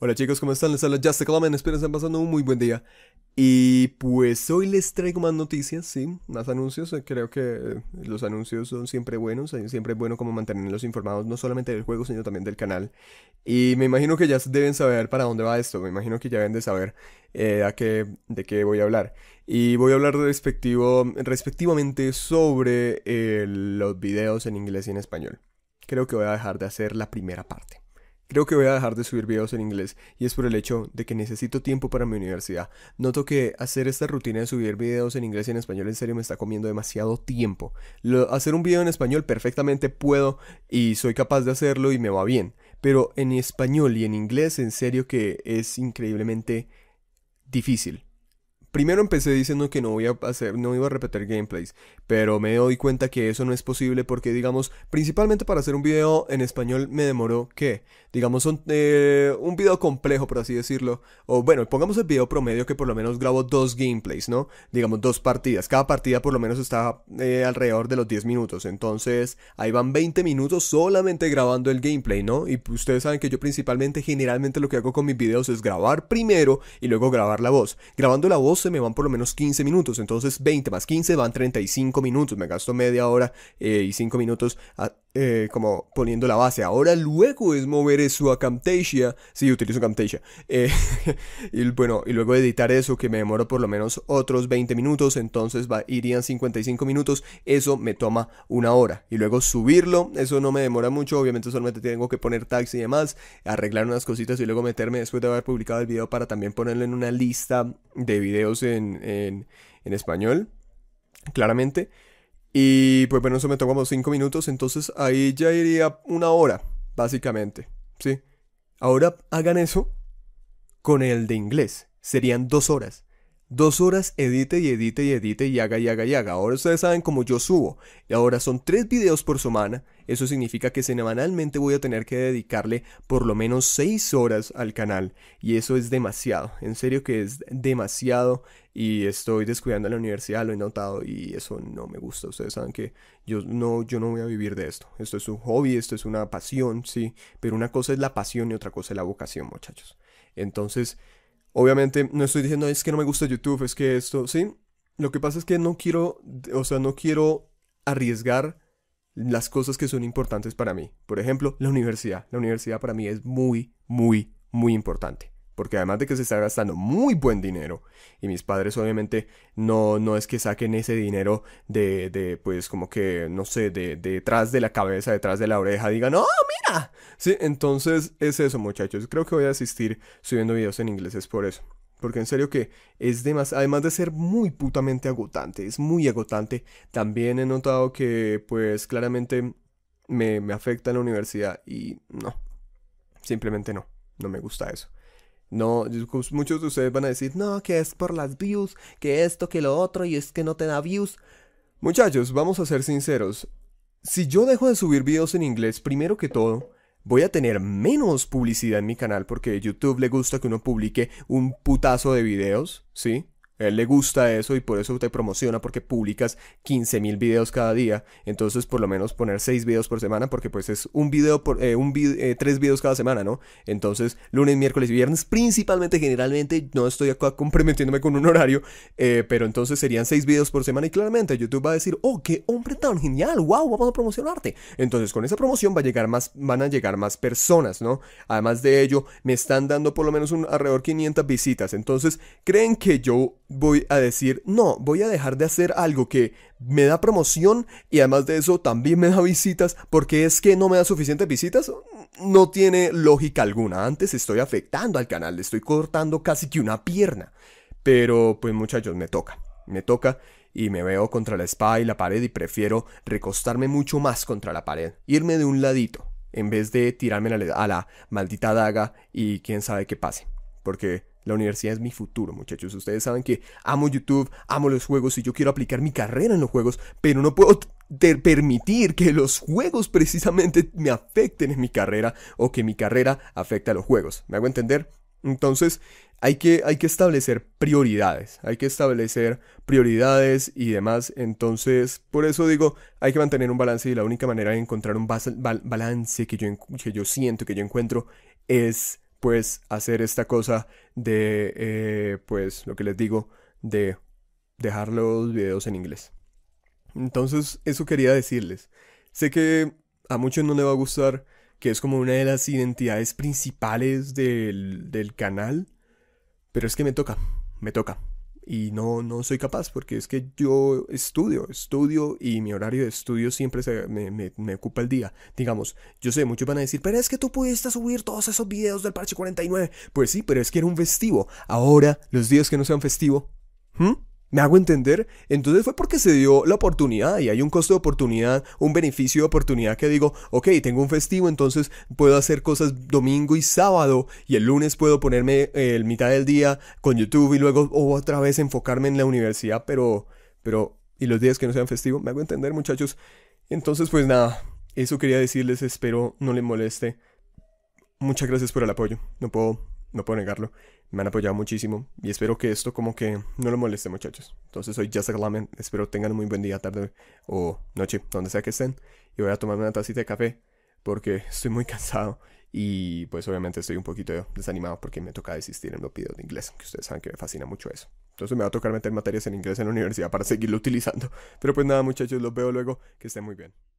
Hola chicos, ¿cómo están? Les habla Just Coleman, espero estén pasando un muy buen día. Y pues hoy les traigo más noticias, sí, más anuncios. Eh, creo que eh, los anuncios son siempre buenos, eh, siempre es bueno como mantenerlos informados, no solamente del juego, sino también del canal. Y me imagino que ya deben saber para dónde va esto, me imagino que ya deben de saber qué, de qué voy a hablar. Y voy a hablar respectivo, respectivamente sobre los videos en inglés y en español. Creo que voy a dejar de hacer la primera parte. Creo que voy a dejar de subir videos en inglés y es por el hecho de que necesito tiempo para mi universidad. Noto que hacer esta rutina de subir videos en inglés y en español en serio me está comiendo demasiado tiempo. hacer un video en español perfectamente puedo y soy capaz de hacerlo y me va bien. Pero en español y en inglés en serio que es increíblemente difícil. Primero empecé diciendo que no voy a hacer, no iba a repetir gameplays, pero me doy cuenta que eso no es posible porque, digamos, principalmente para hacer un video en español me demoró que, digamos, eh, un, video complejo, por así decirlo, o bueno, pongamos el video promedio que por lo menos grabo dos gameplays, ¿no? Digamos, dos partidas. Cada partida por lo menos está eh, alrededor de los 10 minutos, entonces ahí van 20 minutos solamente grabando el gameplay, ¿no? Y ustedes saben que yo principalmente, generalmente lo que hago con mis videos es grabar primero y luego grabar la voz. Grabando la voz me van por lo menos 15 minutos, entonces 20 más 15 van 35 minutos, me gasto media hora eh, y 5 minutos ah, eh, como poniendo la base. Ahora luego es mover eso a Camtasia, Si, utilizo Camtasia, eh, y bueno, y luego editar eso que me demoro por lo menos otros 20 minutos, entonces irían 55 minutos, eso me toma una hora, y luego subirlo, eso no me demora mucho, obviamente solamente tengo que poner tags y demás, arreglar unas cositas y luego meterme después de haber publicado el video para también ponerlo en una lista de videos en, en, en español, claramente. Y pues bueno, eso me tomamos como 5 minutos, entonces ahí ya iría una hora, básicamente. ¿Sí? Ahora hagan eso con el de inglés. Serían dos horas dos horas edite y edite y edite y haga y haga y haga. Ahora ustedes saben cómo yo subo. Y ahora son tres videos por semana. Eso significa que semanalmente voy a tener que dedicarle por lo menos seis horas al canal. Y eso es demasiado. En serio que es demasiado. Y estoy descuidando la universidad, lo he notado. Y eso no me gusta. Ustedes saben que yo no, yo no voy a vivir de esto. Esto es un hobby, esto es una pasión, sí. Pero una cosa es la pasión y otra cosa es la vocación, muchachos. Entonces... Obviamente no estoy diciendo, es que no me gusta YouTube, es que esto, sí. Lo que pasa es que no quiero, o sea, no quiero arriesgar las cosas que son importantes para mí. Por ejemplo, la universidad. La universidad para mí es muy, muy, muy importante porque además de que se está gastando muy buen dinero y mis padres obviamente no, no es que saquen ese dinero de, pues como que no sé de, detrás de la cabeza detrás de la oreja digan oh mira sí entonces es eso muchachos creo que voy a asistir subiendo videos en inglés es por eso porque en serio que es más, además de ser muy putamente agotante, es muy agotante. También he notado que pues claramente me, me afecta en la universidad y no, simplemente no, no me gusta eso. No, pues, muchos de ustedes van a decir, no, que es por las views, que esto, que lo otro, y es que no te da views. Muchachos, vamos a ser sinceros. Si yo dejo de subir videos en inglés, primero que todo, voy a tener menos publicidad en mi canal porque a YouTube le gusta que uno publique un putazo de videos, ¿sí? él le gusta eso y por eso te promociona porque publicas 15 mil videos cada día. Entonces, por lo menos poner 6 videos por semana porque pues es un video por eh, un eh, tres videos cada semana, ¿no? Entonces, lunes, miércoles y viernes, principalmente, generalmente, no estoy acá comprometiéndome con un horario, eh, pero entonces serían 6 videos por semana y claramente YouTube va a decir, "Oh, qué hombre tan genial, wow, vamos a promocionarte." Entonces, con esa promoción va a llegar más van a llegar más personas, ¿no? Además de ello, me están dando por lo menos un alrededor 500 visitas. Entonces, ¿creen que yo voy a decir, no, voy a dejar de hacer algo que me da promoción y además de eso también me da visitas, porque es que no me da suficientes visitas, no tiene lógica alguna. Antes estoy afectando al canal, le estoy cortando casi que una pierna. Pero pues muchachos, me toca, me toca y me veo contra la espada y la pared y prefiero recostarme mucho más contra la pared, irme de un ladito, en vez de tirarme a la, a la maldita daga y quién sabe qué pase. Porque la universidad es mi futuro, muchachos. Ustedes saben que amo YouTube, amo los juegos y yo quiero aplicar mi carrera en los juegos, pero no puedo permitir que los juegos precisamente me afecten en mi carrera o que mi carrera afecte a los juegos. ¿Me hago entender? Entonces, hay que, hay que establecer prioridades, hay que establecer prioridades y demás. Entonces, por eso digo, hay que mantener un balance y la única manera de encontrar un balance que yo, que yo siento, que yo encuentro, es pues hacer esta cosa de, eh, pues lo que les digo, de dejar los videos en inglés. Entonces, eso quería decirles. Sé que a muchos no les va a gustar, que es como una de las identidades principales del, del canal, pero es que me toca, me toca y no, no soy capaz porque es que yo estudio, estudio y mi horario de estudio siempre se, me, me, ocupa el día. Digamos, yo sé, muchos van a decir, pero es que tú pudiste subir todos esos videos del parche 49. Pues sí, pero es que era un festivo. Ahora, los días que no sean festivo, ¿hmm? ¿Me hago entender? Entonces fue porque se dio la oportunidad y hay un costo de oportunidad, un beneficio de oportunidad que digo, ok, tengo un festivo, entonces puedo hacer cosas domingo y sábado y el lunes puedo ponerme eh, el mitad del día con YouTube y luego otra vez enfocarme en la universidad, pero, pero, y los días que no sean festivos, ¿me hago entender muchachos? Entonces pues nada, eso quería decirles, espero no les moleste. Muchas gracias por el apoyo, no puedo no puedo negarlo. Me han apoyado muchísimo y espero que esto como que no lo moleste muchachos. Entonces soy Jessica Lamen, espero tengan un muy buen día, tarde o noche, donde sea que estén. Y voy a tomarme una tacita de café porque estoy muy cansado y pues obviamente estoy un poquito desanimado porque me toca desistir en los videos de inglés, que ustedes saben que me fascina mucho eso. Entonces me va a tocar meter materias en inglés en la universidad para seguirlo utilizando. Pero pues nada muchachos, los veo luego, que estén muy bien.